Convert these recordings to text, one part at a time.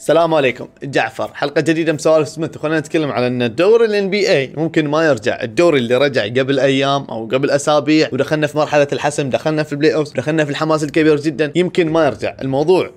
السلام عليكم جعفر حلقة جديدة من سوالف سميث وخلينا نتكلم على ان دوري الان بي اي ممكن ما يرجع الدوري اللي رجع قبل ايام او قبل اسابيع ودخلنا في مرحلة الحسم دخلنا في البلاي اوف دخلنا في الحماس الكبير جدا يمكن ما يرجع الموضوع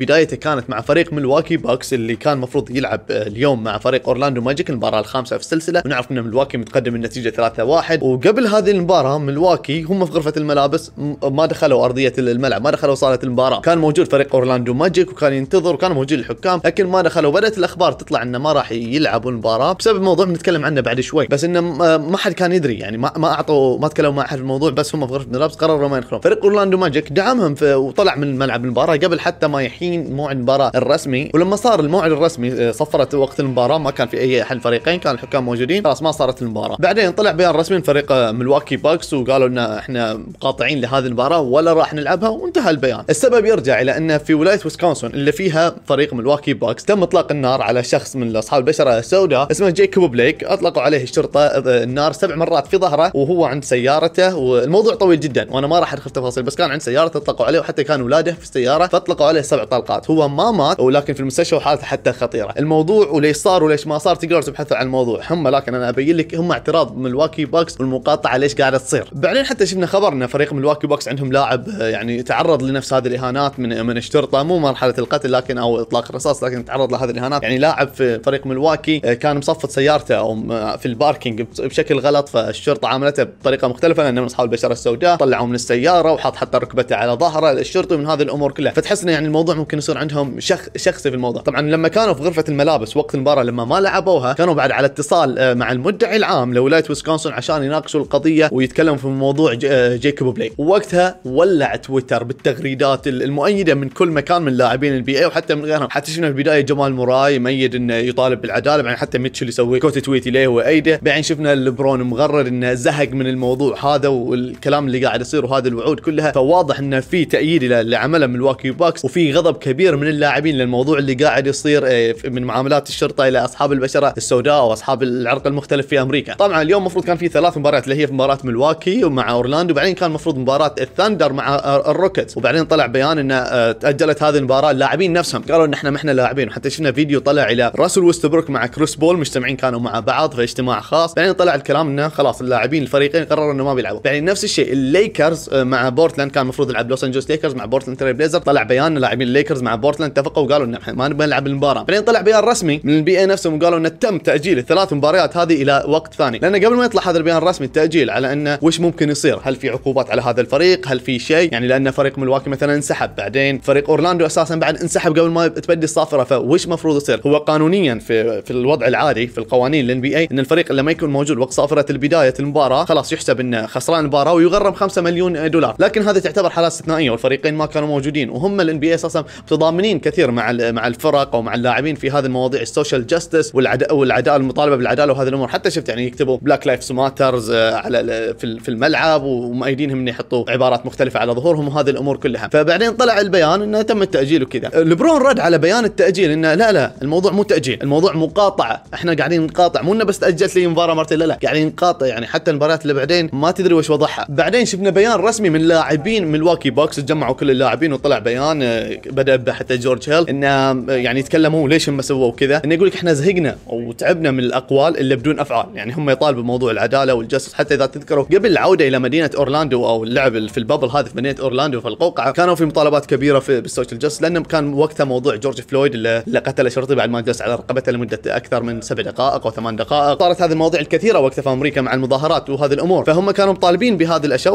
بدايته كانت مع فريق ملواكي باكس اللي كان مفروض يلعب آه، اليوم مع فريق اورلاندو ماجيك المباراة الخامسة في السلسلة ونعرف ان ملواكي متقدم النتيجة 3-1 وقبل هذه المباراة ملواكي هم في غرفة الملابس ما دخلوا ارضية الملعب ما دخلوا صالة المباراة كان موجود فريق اورلاندو ماجيك وكان ينتظر وكان موجود الحكم الحكام لكن ما دخلوا بدات الاخبار تطلع انه ما راح يلعبوا المباراه بسبب موضوع بنتكلم عنه بعد شوي بس انه ما حد كان يدري يعني ما ما اعطوا ما تكلموا مع احد في الموضوع بس هم في غرفه الملابس قرروا ما يدخلون فريق اورلاندو ماجيك دعمهم وطلع من ملعب المباراه قبل حتى ما يحين موعد المباراه الرسمي ولما صار الموعد الرسمي آه، صفرت وقت المباراه ما كان في اي احد الفريقين كان الحكام موجودين خلاص ما صارت المباراه بعدين طلع بيان رسمي من فريق آه، ملواكي باكس وقالوا ان احنا قاطعين لهذه المباراه ولا راح نلعبها وانتهى البيان السبب يرجع الى ان في ولايه ويسكونسن اللي فيها فريق ملواكي ملواكي بوكس تم اطلاق النار على شخص من اصحاب البشره السوداء اسمه جيكوب بليك اطلقوا عليه الشرطه آه، النار سبع مرات في ظهره وهو عند سيارته والموضوع طويل جدا وانا ما راح ادخل تفاصيل بس كان عند سيارته اطلقوا عليه وحتى كان اولاده في السياره فاطلقوا عليه سبع طلقات هو ما مات ولكن في المستشفى وحالته حتى خطيره الموضوع وليش صار وليش ما صار تقدر تبحثوا عن الموضوع هم لكن انا ابين لك هم اعتراض من الواكي بوكس والمقاطعه ليش قاعده تصير بعدين حتى شفنا خبر ان فريق من الواكي بوكس عندهم لاعب آه، يعني تعرض لنفس هذه الاهانات من من الشرطه مو مرحله القتل لكن او اطلاق الرصاص لكن تعرض لهذه الاهانات يعني لاعب في فريق ملواكي آه، كان مصفط سيارته او آه، في الباركينج بشكل غلط فالشرطه عاملته بطريقه مختلفه لانه من اصحاب البشره السوداء طلعوا من السياره وحط حتى ركبته على ظهره الشرطي من هذه الامور كلها فتحس انه يعني الموضوع ممكن يصير عندهم شخ شخصي في الموضوع طبعا لما كانوا في غرفه الملابس وقت المباراه لما ما لعبوها كانوا بعد على اتصال آه، مع المدعي العام لولايه ويسكونسن عشان يناقشوا القضيه ويتكلموا في موضوع جيكوب بليك ووقتها ولع تويتر بالتغريدات المؤيده من كل مكان من لاعبين البي اي وحتى من غيرهم حتى شفنا في البدايه جمال موراي ميد انه يطالب بالعداله بعدين حتى ميتشل يسوي كوت تويت اليه وايده بعدين شفنا لبرون مغرر انه زهق من الموضوع هذا والكلام اللي قاعد يصير وهذه الوعود كلها فواضح انه في تاييد لعمله من الواكي باكس وفي غضب كبير من اللاعبين للموضوع اللي قاعد يصير إيه، من معاملات الشرطه الى اصحاب البشره السوداء واصحاب العرق المختلف في امريكا طبعا اليوم المفروض كان في ثلاث مباريات اللي هي في مباراه ملواكي ومع اورلاندو وبعدين كان المفروض مباراه الثاندر مع الروكيتس وبعدين طلع بيان انه آه، تاجلت هذه المباراه اللاعبين نفسهم قالوا ان احنا احنا لاعبين وحتى شفنا فيديو طلع الى راسل وستبروك مع كريس بول مجتمعين كانوا مع بعض في اجتماع خاص بعدين طلع الكلام انه خلاص اللاعبين الفريقين قرروا انه ما بيلعبوا يعني نفس الشيء الليكرز آه، مع بورتلاند كان المفروض يلعب لوس انجلوس ليكرز مع بورتلاند تري بليزر طلع بيان لاعبين الليكرز مع بورتلاند اتفقوا وقالوا ان احنا ما نبغى نلعب المباراه بعدين طلع بيان رسمي من البي اي نفسهم وقالوا انه تم تاجيل الثلاث مباريات هذه الى وقت ثاني لان قبل ما يطلع هذا البيان الرسمي التاجيل على انه وش ممكن يصير هل في عقوبات على هذا الفريق هل في شيء يعني لان فريق ملواكي مثلا انسحب بعدين فريق اورلاندو اساسا بعد انسحب قبل ما تبدي الصافره فوش المفروض يصير؟ هو قانونيا في في الوضع العادي في القوانين الان بي اي ان الفريق اللي ما يكون موجود وقت صافره البدايه المباراه خلاص يحسب انه خسران المباراه ويغرم 5 مليون دولار، لكن هذا تعتبر حالات استثنائيه والفريقين ما كانوا موجودين وهم الان بي اي اساسا متضامنين كثير مع مع الفرق ومع اللاعبين في هذه المواضيع السوشيال جاستس والعداء المطالبه بالعداله وهذه الامور حتى شفت يعني يكتبوا بلاك لايفز ماترز على في الملعب ومؤيدينهم انه يحطوا عبارات مختلفه على ظهورهم وهذه الامور كلها، فبعدين طلع البيان انه تم التاجيل وكذا، آه، لبرون رد على بيان بيان التاجيل انه لا لا الموضوع مو تاجيل الموضوع مقاطعه احنا قاعدين نقاطع مو انه بس تاجلت لي مباراه مرتين لا لا قاعدين نقاطع يعني حتى المباريات اللي بعدين ما تدري وش وضعها بعدين شفنا بيان رسمي من لاعبين الواكي بوكس تجمعوا كل اللاعبين وطلع بيان بدا حتى جورج هيل انه يعني يتكلموا ليش هم سووا كذا انه يقول لك احنا زهقنا وتعبنا من الاقوال اللي بدون افعال يعني هم يطالبوا بموضوع العداله والجسد حتى اذا تذكروا قبل العوده الى مدينه اورلاندو او اللعب في البابل هذا في مدينه اورلاندو في القوقعه كانوا في مطالبات كبيره في بالسوشيال جاست لان كان وقتها موضوع جورج جورج فلويد اللي قتل شرطي بعد ما جلس على رقبته لمده اكثر من سبع دقائق او ثمان دقائق صارت هذه المواضيع الكثيره وقتها في امريكا مع المظاهرات وهذه الامور فهم كانوا مطالبين بهذه الاشياء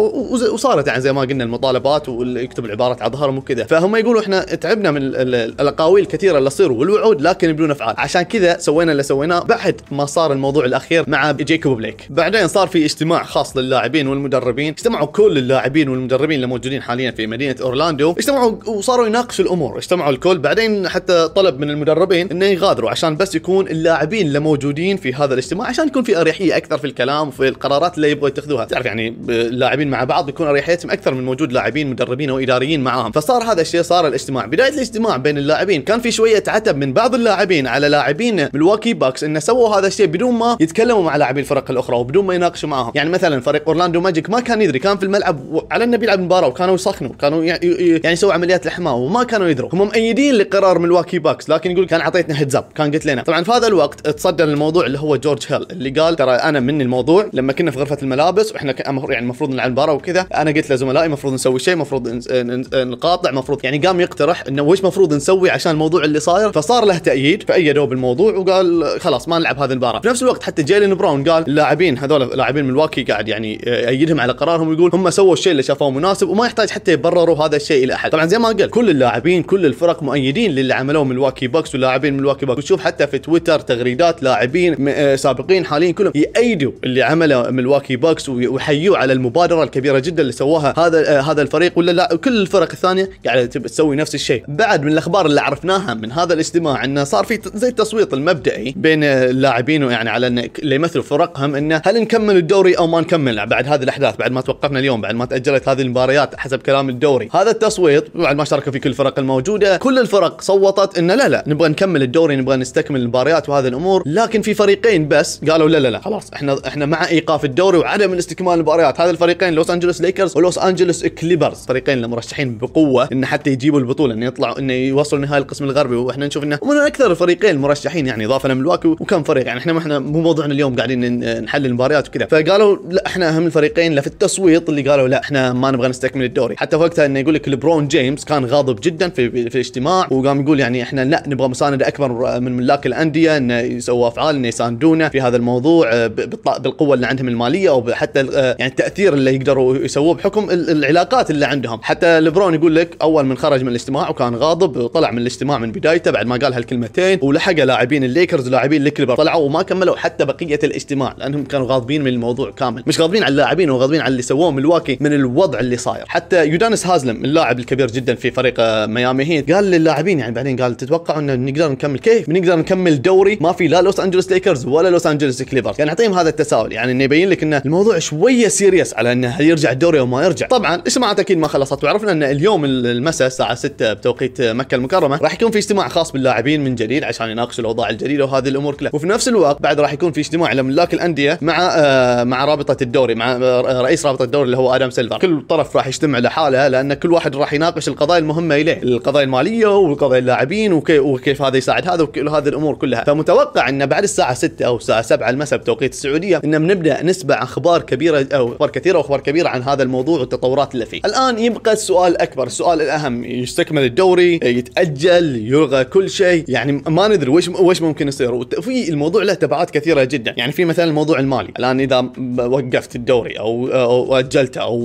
وصارت يعني زي ما قلنا المطالبات واللي يكتب العبارات على ظهرهم وكذا فهم يقولوا احنا تعبنا من الاقاويل الكثيره اللي تصير والوعود لكن بدون افعال عشان كذا سوينا اللي سويناه بعد ما صار الموضوع الاخير مع جيكوب بليك بعدين صار في اجتماع خاص للاعبين والمدربين اجتمعوا كل اللاعبين والمدربين اللي موجودين حاليا في مدينه اورلاندو اجتمعوا وصاروا يناقشوا الامور اجتمعوا الكل بعدين حتى طلب من المدربين انه يغادروا عشان بس يكون اللاعبين اللي موجودين في هذا الاجتماع عشان يكون في اريحيه اكثر في الكلام وفي القرارات اللي يبغوا يتخذوها تعرف يعني اللاعبين مع بعض بيكون اريحيتهم اكثر من وجود لاعبين مدربين او اداريين معاهم فصار هذا الشيء صار الاجتماع بدايه الاجتماع بين اللاعبين كان في شويه عتب من بعض اللاعبين على لاعبين ملواكي باكس انه سووا هذا الشيء بدون ما يتكلموا مع لاعبين الفرق الاخرى وبدون ما يناقشوا معاهم يعني مثلا فريق اورلاندو ماجيك ما كان يدري كان في الملعب على انه بيلعب مباراه وكانوا يسخنوا كانوا يعني يسووا عمليات الاحماء وما كانوا يدروا هم مؤيدين لقرار ملواكي باكس لكن يقول كان اعطيتنا هيدز اب كان قلت لنا طبعا في هذا الوقت تصدر الموضوع اللي هو جورج هيل اللي قال ترى انا من الموضوع لما كنا في غرفه الملابس واحنا يعني المفروض نلعب برا وكذا انا قلت لزملائي المفروض نسوي شيء المفروض نقاطع المفروض يعني قام يقترح انه وش المفروض نسوي عشان الموضوع اللي صاير فصار له تأييد فأيدوه بالموضوع وقال خلاص ما نلعب هذه المباراة في نفس الوقت حتى جيلين براون قال اللاعبين هذول لاعبين ملواكي قاعد يعني آه، يأيدهم على قرارهم ويقول هم سووا الشيء اللي شافوه مناسب وما يحتاج حتى يبرروا هذا الشيء إلى أحد طبعا زي ما قال كل اللاعبين كل الفرق مؤيدين للي اللي عملوه ملواكي بوكس ولاعبين ملواكي بوكس وتشوف حتى في تويتر تغريدات لاعبين آه، سابقين حاليا كلهم يأيدوا اللي عمله ملواكي بوكس ويحيوه على المبادره الكبيره جدا اللي سواها هذا آه، هذا الفريق ولا لا كل الفرق الثانيه قاعده تسوي نفس الشيء بعد من الاخبار اللي عرفناها من هذا الاجتماع انه صار في زي التصويت المبدئي بين آه، اللاعبين يعني على ان اللي يمثلوا فرقهم انه هل نكمل الدوري او ما نكمل بعد هذه الاحداث بعد ما توقفنا اليوم بعد ما تاجلت هذه المباريات حسب كلام الدوري هذا التصويت بعد ما شاركوا في كل الفرق الموجوده كل الفرق صوت صوتت ان لا لا نبغى نكمل الدوري نبغى نستكمل المباريات وهذه الامور لكن في فريقين بس قالوا لا لا لا خلاص احنا احنا مع ايقاف الدوري وعدم الاستكمال المباريات هذا الفريقين لوس انجلوس ليكرز ولوس انجلوس كليبرز فريقين المرشحين بقوه ان حتى يجيبوا البطوله ان يطلعوا ان يوصلوا نهائي القسم الغربي واحنا نشوف انه من اكثر الفريقين المرشحين يعني اضافه لملواكي وكم فريق يعني احنا ما احنا مو موضوعنا اليوم قاعدين نحلل المباريات وكذا فقالوا لا احنا اهم الفريقين لا في التصويت اللي قالوا لا احنا ما نبغى نستكمل الدوري حتى وقتها انه يقول لك ليبرون جيمس كان غاضب جدا في في الاجتماع وقام يقول نقول يعني احنا لا نبغى مسانده اكبر من ملاك الانديه انه يسووا افعال انه يساندونا في هذا الموضوع بالقوه اللي عندهم الماليه او حتى يعني التاثير اللي يقدروا يسووه بحكم العلاقات اللي عندهم حتى لبرون يقول لك اول من خرج من الاجتماع وكان غاضب وطلع من الاجتماع من بدايته بعد ما قال هالكلمتين ولحق لاعبين الليكرز ولاعبين الكليبر طلعوا وما كملوا حتى بقيه الاجتماع لانهم كانوا غاضبين من الموضوع كامل مش غاضبين على اللاعبين وغاضبين على اللي سووه ملواكي من الوضع اللي صاير حتى يودانس هازلم اللاعب الكبير جدا في فريق ميامي هيت قال للاعبين يعني بعد بعدين قال تتوقعوا ان نقدر نكمل كيف بنقدر نكمل دوري ما في لا لوس انجلوس ليكرز ولا لوس انجلوس كليفرز يعني اعطيهم هذا التساؤل يعني انه يبين لك ان الموضوع شويه سيريس على انه هل يرجع الدوري او ما يرجع طبعا الاجتماعات اكيد ما خلصت وعرفنا ان اليوم المساء الساعه 6 بتوقيت مكه المكرمه راح يكون في اجتماع خاص باللاعبين من جديد عشان يناقشوا الاوضاع الجديده وهذه الامور كلها وفي نفس الوقت بعد راح يكون في اجتماع لملاك الانديه مع آه، مع رابطه الدوري مع آه، رئيس رابطه الدوري اللي هو ادم سيلفر كل طرف راح يجتمع لحاله لان كل واحد راح يناقش القضايا المهمه اليه القضايا الماليه والقضايا اللاعبين وكيف هذا يساعد هذا وهذه الامور كلها فمتوقع ان بعد الساعه 6 او الساعه 7 المساء بتوقيت السعوديه ان بنبدا نسمع اخبار كبيره او اخبار كثيره واخبار كبيره عن هذا الموضوع والتطورات اللي فيه الان يبقى السؤال اكبر السؤال الاهم يستكمل الدوري يتاجل يلغى كل شيء يعني ما ندري وش وش ممكن يصير وفي الموضوع له تبعات كثيره جدا يعني في مثلا الموضوع المالي الان اذا وقفت الدوري او او اجلته او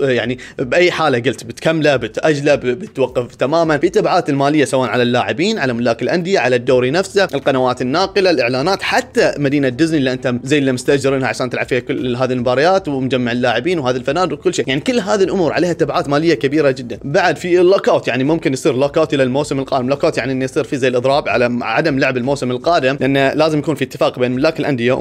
او يعني باي حاله قلت بتكمله بتاجله بتوقف تماما في تبعات الماليه سواء على اللاعبين على ملاك الانديه على الدوري نفسه القنوات الناقله الاعلانات حتى مدينه ديزني اللي انت زي اللي مستاجرينها عشان تلعب فيها كل هذه المباريات ومجمع اللاعبين وهذا الفنادق وكل شيء يعني كل هذه الامور عليها تبعات ماليه كبيره جدا بعد في اللوك اوت يعني ممكن يصير لوك اوت الى الموسم القادم لوك اوت يعني انه يصير في زي الاضراب على عدم لعب الموسم القادم لان لازم يكون في اتفاق بين ملاك الانديه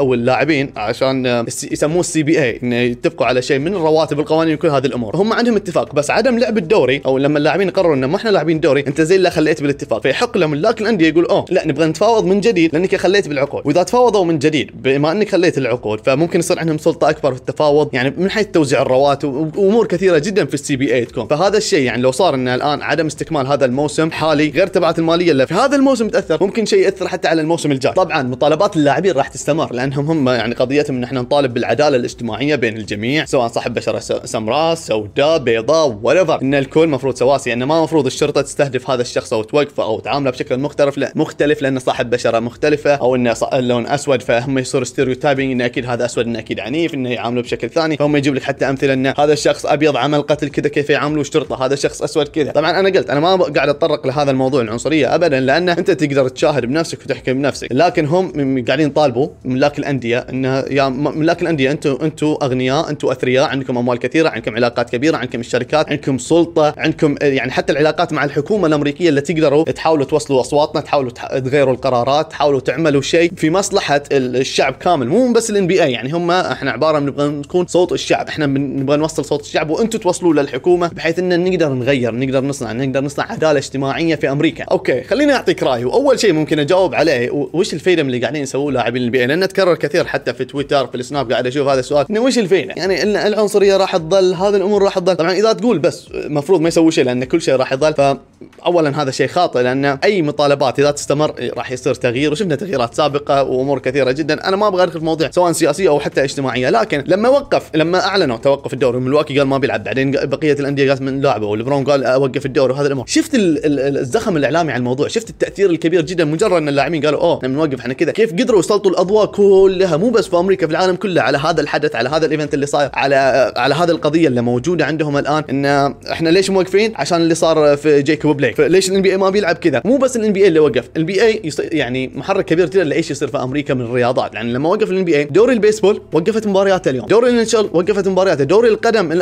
واللاعبين عشان آه، يسموه السي بي اي انه يتفقوا على شيء من الرواتب القوانين وكل هذه الامور هم عندهم اتفاق بس عدم لعب الدوري او لما اللاعبين قرروا انه ما احنا لاعبين دوري انت زي الا خليت بالاتفاق فيحق لملاك الانديه يقول اوه لا نبغى نتفاوض من جديد لانك خليت بالعقود واذا تفاوضوا من جديد بما انك خليت العقود فممكن يصير عندهم سلطه اكبر في التفاوض يعني من حيث توزيع الرواتب وامور كثيره جدا في السي بي اي تكون فهذا الشيء يعني لو صار ان الان عدم استكمال هذا الموسم حالي غير تبعات الماليه اللي في هذا الموسم تاثر ممكن شيء ياثر حتى على الموسم الجاي طبعا مطالبات اللاعبين راح تستمر لانهم هم يعني قضيتهم ان احنا نطالب بالعداله الاجتماعيه بين الجميع سواء صاحب بشره سمراء سوداء بيضاء ولا ان الكل مفروض سواسي ان ما مفروض الشرطه تستهدف هذا الشخص او توقفه او تعامله بشكل مختلف لا مختلف لانه صاحب بشره مختلفه او انه لون اسود فهم يصير ستيريوتايبنج انه اكيد هذا اسود انه اكيد عنيف انه يعامله بشكل ثاني فهم يجيب لك حتى امثله انه هذا الشخص ابيض عمل قتل كذا كيف يعاملوا الشرطه هذا الشخص اسود كذا طبعا انا قلت انا ما قاعد اتطرق لهذا الموضوع العنصريه ابدا لان انت تقدر تشاهد بنفسك وتحكم بنفسك لكن هم قاعدين يطالبوا ملاك الانديه انه يا ملاك الانديه انتم انتم اغنياء انتم اثرياء عندكم اموال كثيره عندكم علاقات كبيره عندكم الشركات عندكم سلطه عندكم يعني حتى العلاقات مع الحكومه الامريكيه الحقيقيه اللي تقدروا تحاولوا توصلوا اصواتنا تحاولوا تغيروا القرارات تحاولوا تعملوا شيء في مصلحه الشعب كامل مو بس الان بي اي يعني هم احنا عباره نبغى نكون صوت الشعب احنا نبغى نوصل صوت الشعب وانتم توصلوا للحكومه بحيث ان نقدر نغير نقدر نصنع نقدر نصنع عداله اجتماعيه في امريكا اوكي خليني اعطيك رايي واول شيء ممكن اجاوب عليه وش الفيلم اللي قاعدين يسووه لاعبين البي اي لانه تكرر كثير حتى في تويتر في السناب قاعد اشوف هذا السؤال انه وش الفيلم يعني ان العنصريه راح تظل هذه الامور راح تظل طبعا اذا تقول بس المفروض ما يسوي شيء لان كل شيء راح يظل فاولا هذا شيء خاطئ لان اي مطالبات اذا تستمر راح يصير تغيير وشفنا تغييرات سابقه وامور كثيره جدا انا ما ابغى ادخل في موضوع سواء سياسيه او حتى اجتماعيه لكن لما وقف لما اعلنوا توقف الدوري ملواكي قال ما بيلعب بعدين بقيه الانديه قالت من لعبه ولبرون قال اوقف الدوري وهذا الامور شفت الزخم الاعلامي على الموضوع شفت التاثير الكبير جدا مجرد ان اللاعبين قالوا اوه لما نوقف احنا كذا كيف قدروا يسلطوا الاضواء كلها مو بس في امريكا في العالم كله على هذا الحدث على هذا الايفنت اللي صاير على على هذه القضيه اللي موجوده عندهم الان ان احنا ليش موقفين عشان اللي صار في جيكوب بليك ليش الان بي اي ما بيلعب كذا مو بس الان بي اي اللي وقف الان بي اي يعني محرك كبير جدا لايش يصير في امريكا من الرياضات يعني لما وقف الان بي اي دوري البيسبول وقفت مبارياته اليوم دوري الانشل وقفت مبارياته دوري القدم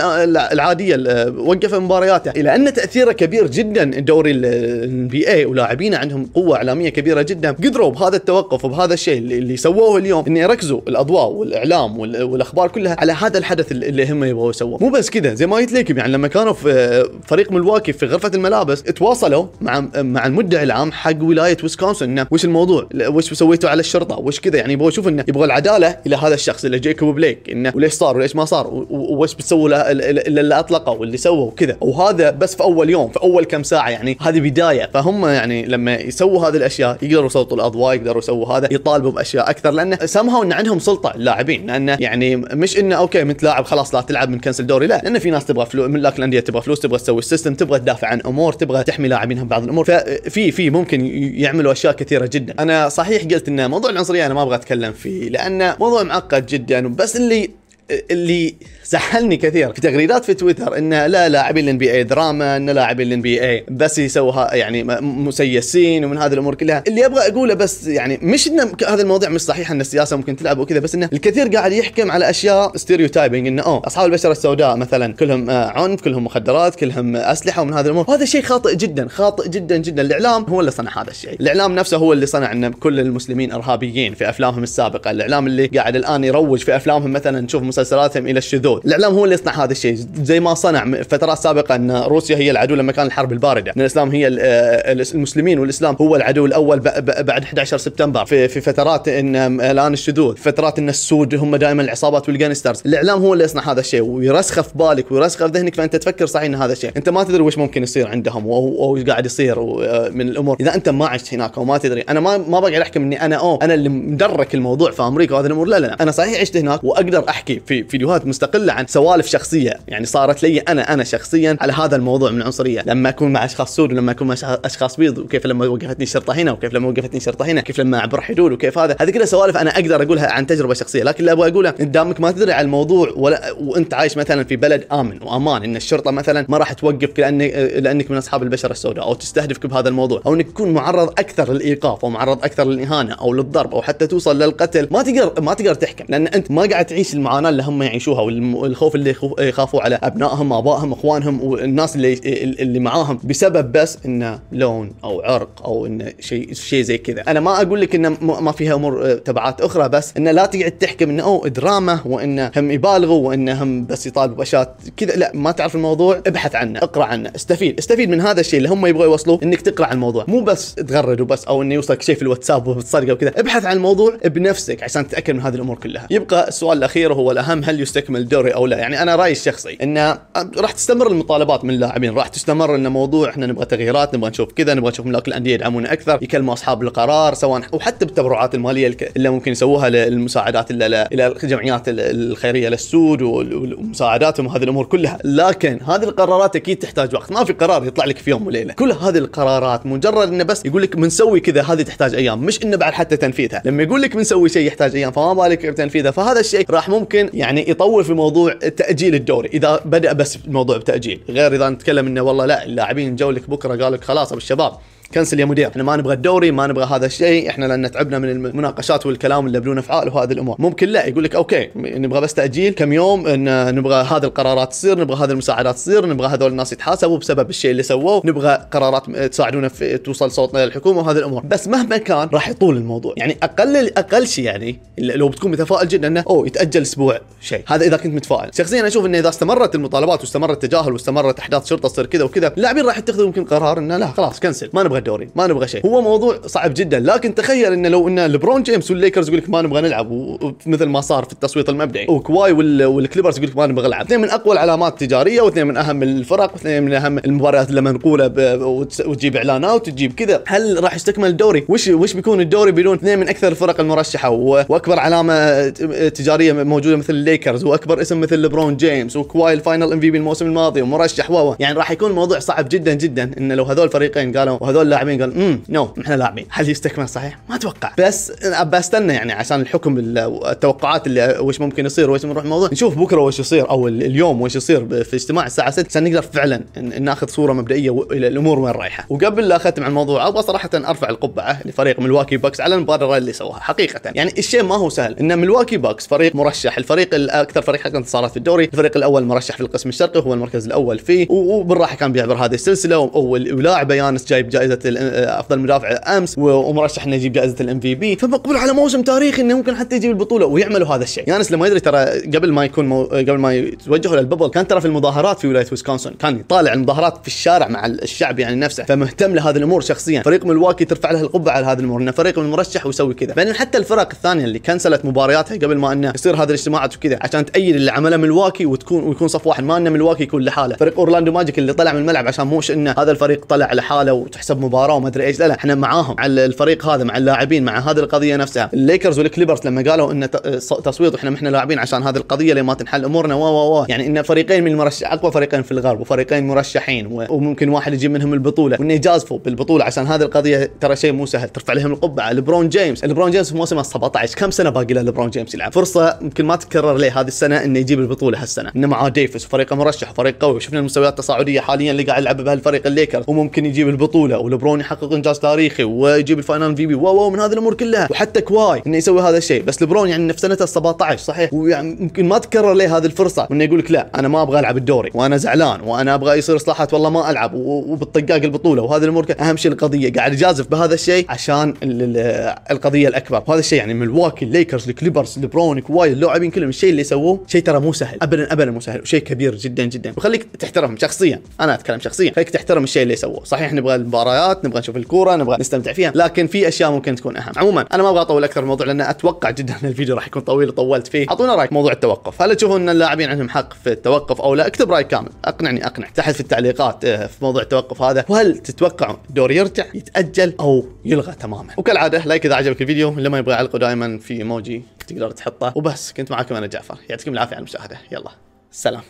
العاديه وقف مبارياته الى ان تاثيره كبير جدا دوري الان بي اي ولاعبينه عندهم قوه اعلاميه كبيره جدا قدروا بهذا التوقف وبهذا الشيء اللي سووه اليوم ان يركزوا الاضواء والاعلام والاخبار كلها على هذا الحدث اللي هم يبغوا يسووه مو بس كذا زي ما قلت لكم يعني لما كانوا في فريق ملواكي في غرفه الملابس تواصلوا مع مع المدعي العام حق ولايه ويسكونسن انه وش الموضوع؟ وش سويتوا على الشرطه؟ وش كذا يعني يبغى يشوف انه يبغى العداله الى هذا الشخص الى جيكوب بليك انه وليش صار وليش ما صار وش بتسووا الا اللي اطلقه واللي سووا وكذا وهذا بس في اول يوم في اول كم ساعه يعني هذه بدايه فهم يعني لما يسووا هذه الاشياء يقدروا يسلطوا الاضواء يقدروا يسووا هذا يطالبوا باشياء اكثر لانه سمها ان عندهم سلطه اللاعبين لانه يعني مش انه اوكي انت لاعب خلاص لا تلعب من كنسل دوري لا لان في ناس تبغى فلوس ملاك الانديه تبغى فلوس تبغى تسوي السيستم تبغى تدافع عن امور تبغى تحمي لاعبين بينهم بعض الامور ففي في ممكن يعملوا اشياء كثيره جدا انا صحيح قلت ان موضوع العنصريه انا ما ابغى اتكلم فيه لانه موضوع معقد جدا بس اللي اللي زحلني كثير في تغريدات في تويتر ان لا لاعبين الان بي اي دراما ان لاعبين الان بي اي بس يسوها يعني مسيسين ومن هذه الامور كلها اللي ابغى اقوله بس يعني مش ان هذا الموضوع مش صحيح ان السياسه ممكن تلعب وكذا بس انه الكثير قاعد يحكم على اشياء ستيريو تايبنج انه اوه اصحاب البشره السوداء مثلا كلهم عنف كلهم مخدرات كلهم اسلحه ومن هذه الامور وهذا شيء خاطئ جدا خاطئ جدا جدا الاعلام هو اللي صنع هذا الشيء الاعلام نفسه هو اللي صنع ان كل المسلمين ارهابيين في افلامهم السابقه الاعلام اللي قاعد الان يروج في افلامهم مثلا نشوف مسلسلاتهم الى الشذوذ، الاعلام هو اللي يصنع هذا الشيء زي ما صنع فترات سابقه ان روسيا هي العدو لما كان الحرب البارده، ان الاسلام هي آه، المسلمين والاسلام هو العدو الاول بعد 11 سبتمبر في, في فترات ان الان الشذوذ، فترات ان السود هم دائما العصابات والجانسترز، الاعلام هو اللي يصنع هذا الشيء ويرسخه في بالك ويرسخه في ذهنك فانت تفكر صحيح ان هذا الشيء، انت ما تدري وش ممكن يصير عندهم او قاعد يصير آه، من الامور، اذا انت ما عشت هناك وما تدري، انا ما ما بقعد احكم اني انا او انا اللي مدرك الموضوع في امريكا وهذه الامور لا لا انا صحيح عشت هناك واقدر احكي في فيديوهات مستقله عن سوالف شخصيه يعني صارت لي انا انا شخصيا على هذا الموضوع من العنصريه لما اكون مع اشخاص سود ولما اكون مع اشخاص بيض وكيف لما وقفتني الشرطه هنا وكيف لما وقفتني الشرطه هنا كيف لما اعبر حدود وكيف هذا هذه كلها سوالف انا اقدر اقولها عن تجربه شخصيه لكن اللي ابغى اقوله قدامك ما تدري على الموضوع ولا وانت عايش مثلا في بلد امن وامان ان الشرطه مثلا ما راح توقفك لان لانك من اصحاب البشره السوداء او تستهدفك بهذا الموضوع او انك تكون معرض اكثر للايقاف او معرض اكثر للاهانه او للضرب او حتى توصل للقتل ما تقدر ما تقدر تحكم لان انت ما قاعد تعيش المعاناه اللي هم يعيشوها والخوف اللي يخافوا على ابنائهم ابائهم اخوانهم والناس اللي اللي معاهم بسبب بس انه لون او عرق او انه شيء شيء زي كذا انا ما اقول لك انه ما فيها امور آه، تبعات اخرى بس انه لا تقعد تحكم انه او دراما وانه هم يبالغوا وانه هم بس يطالبوا بشات كذا لا ما تعرف الموضوع ابحث عنه اقرا عنه استفيد استفيد من هذا الشيء اللي هم يبغوا يوصلوه انك تقرا عن الموضوع مو بس تغرد وبس او انه يوصلك شيء في الواتساب وتصدقه وكذا ابحث عن الموضوع بنفسك عشان تتاكد من هذه الامور كلها يبقى السؤال الاخير هو الاهم اهم هل يستكمل الدوري او لا يعني انا رايي الشخصي انه راح تستمر المطالبات من اللاعبين راح تستمر ان موضوع احنا نبغى تغييرات نبغى نشوف كذا نبغى نشوف ملاك الانديه يدعمون اكثر يكلموا اصحاب القرار سواء وحتى بالتبرعات الماليه اللي ممكن يسووها للمساعدات الى الجمعيات الخيريه للسود ومساعداتهم وهذه الامور كلها لكن هذه القرارات اكيد تحتاج وقت ما في قرار يطلع لك في يوم وليله كل هذه القرارات مجرد انه بس يقول لك بنسوي كذا هذه تحتاج ايام مش انه بعد حتى تنفيذها لما يقول لك بنسوي شيء يحتاج ايام فما بالك بتنفيذها فهذا الشيء راح ممكن يعني يطول في موضوع تاجيل الدوري اذا بدا بس الموضوع بتاجيل غير اذا نتكلم انه والله لا اللاعبين جولك بكره قالك خلاص خلاص بالشباب كنسل يا مدير احنا ما نبغى الدوري ما نبغى هذا الشيء احنا لان تعبنا من المناقشات والكلام اللي بدون افعال وهذه الامور ممكن لا يقول لك اوكي نبغى بس تاجيل كم يوم ان نبغى هذه القرارات تصير نبغى هذه المساعدات تصير نبغى هذول الناس يتحاسبوا بسبب الشيء اللي سووه نبغى قرارات تساعدونا في توصل صوتنا للحكومه وهذه الامور بس مهما كان راح يطول الموضوع يعني اقل اقل شيء يعني لو بتكون متفائل جدا انه اوه يتاجل اسبوع شيء هذا اذا كنت متفائل شخصيا اشوف انه اذا استمرت المطالبات واستمر التجاهل واستمرت احداث شرطه تصير كذا وكذا اللاعبين راح يتخذوا يمكن قرار انه لا خلاص كنسل ما نبغى نبغى دوري ما نبغى شيء هو موضوع صعب جدا لكن تخيل انه لو ان لبرون جيمس والليكرز يقول لك ما نبغى نلعب مثل ما صار في التصويت المبدئي وكواي والكليبرز يقول لك ما نبغى نلعب اثنين من اقوى العلامات التجاريه واثنين من اهم الفرق واثنين من اهم المباريات اللي منقوله وتجيب اعلانات وتجيب كذا هل راح يستكمل الدوري وش وش بيكون الدوري بدون اثنين من اكثر الفرق المرشحه واكبر علامه تجاريه موجوده مثل الليكرز واكبر اسم مثل لبرون جيمس وكواي الفاينل ام في بي الموسم الماضي ومرشح و يعني راح يكون الموضوع صعب جدا جدا ان لو هذول الفريقين قالوا وهذول اللاعبين قال امم نو احنا لاعبين هل يستكمل صحيح؟ ما اتوقع بس بستنى يعني عشان الحكم التوقعات اللي وش ممكن يصير وش نروح الموضوع نشوف بكره وش يصير او اليوم وش يصير في اجتماع الساعه 6 عشان نقدر فعلا ناخذ صوره مبدئيه الى الامور وين رايحه وقبل لا اختم عن الموضوع ابغى صراحه ارفع القبعه لفريق ملواكي باكس على المباراه اللي سواها حقيقه يعني الشيء ما هو سهل ان ملواكي باكس فريق مرشح الفريق الاكثر فريق حق انتصارات في الدوري الفريق الاول مرشح في القسم الشرقي هو المركز الاول فيه وبالراحه كان بيعبر هذه السلسله ولاعبه يانس جايب جائزه آه، افضل مدافع امس ومرشح انه يجيب جائزه الام في بي فمقبول على موسم تاريخي انه ممكن حتى يجيب البطوله ويعملوا هذا الشيء يانس لما يدري ترى قبل ما يكون مو... آه، قبل ما يتوجهوا للببل كان ترى في المظاهرات في ولايه ويسكونسن كان يطالع المظاهرات في الشارع مع الشعب يعني نفسه فمهتم لهذه الامور شخصيا فريق ملواكي ترفع له القبعه على هذه الامور انه فريق المرشح ويسوي كذا بعدين حتى الفرق الثانيه اللي كنسلت مبارياتها قبل ما انه يصير هذه الاجتماعات وكذا عشان تايد اللي عمله ملواكي وتكون ويكون صف واحد ما انه ملواكي يكون لحاله فريق اورلاندو ماجيك اللي طلع من الملعب عشان موش انه هذا الفريق طلع لحاله وتحسب المباراه وما ادري ايش لا لا احنا معاهم على الفريق هذا مع اللاعبين مع هذه القضيه نفسها الليكرز والكليبرز لما قالوا ان تصويت احنا احنا لاعبين عشان هذه القضيه لما تنحل امورنا و و و يعني ان فريقين من المرشح اقوى فريقين في الغرب وفريقين مرشحين و... وممكن واحد يجيب منهم البطوله وانه يجازفوا بالبطوله عشان هذه القضيه ترى شيء مو سهل ترفع لهم القبعه لبرون جيمس لبرون جيمس في موسمه 17 كم سنه باقي له لبرون جيمس يلعب فرصه يمكن ما تتكرر ليه هذه السنه انه يجيب البطوله هالسنه انه معاه ديفيس وفريقه مرشح وفريق قوي وشفنا المستويات التصاعديه حاليا اللي قاعد يلعب بهالفريق الليكرز وممكن يجيب البطوله لبرون يحقق انجاز تاريخي ويجيب الفاينل في بي واو من هذه الامور كلها وحتى كواي انه يسوي هذا الشيء بس لبرون يعني في سنته 17 صحيح ويعني يمكن ما تكرر لي هذه الفرصه وانه يقول لك لا انا ما ابغى العب الدوري وانا زعلان وانا ابغى يصير اصلاحات والله ما العب وبالطقاق البطوله وهذه الامور اهم شيء القضيه قاعد يجازف بهذا الشيء عشان القضيه الاكبر وهذا الشيء يعني ملواكي الليكرز الكليبرز لبرون كواي اللاعبين كلهم الشيء اللي سووه شيء ترى مو سهل ابدا ابدا مو سهل وشيء كبير جدا جدا وخليك تحترمهم شخصيا انا اتكلم شخصيا خليك تحترم الشيء اللي سووه صحيح نبغى المباريات الساعات نبغى نشوف الكوره نبغى نستمتع فيها لكن في اشياء ممكن تكون اهم عموما انا ما ابغى اطول اكثر الموضوع لان اتوقع جدا ان الفيديو راح يكون طويل وطولت فيه اعطونا رايك موضوع التوقف هل تشوفون ان اللاعبين عندهم حق في التوقف او لا اكتب راي كامل اقنعني اقنع تحت في التعليقات آه، في موضوع التوقف هذا وهل تتوقعوا دور يرجع يتاجل او يلغى تماما وكالعاده لايك اذا عجبك الفيديو لما يبغى علقه دائما في موجي تقدر تحطه وبس كنت معاكم انا جعفر يعطيكم العافيه على المشاهده يلا سلام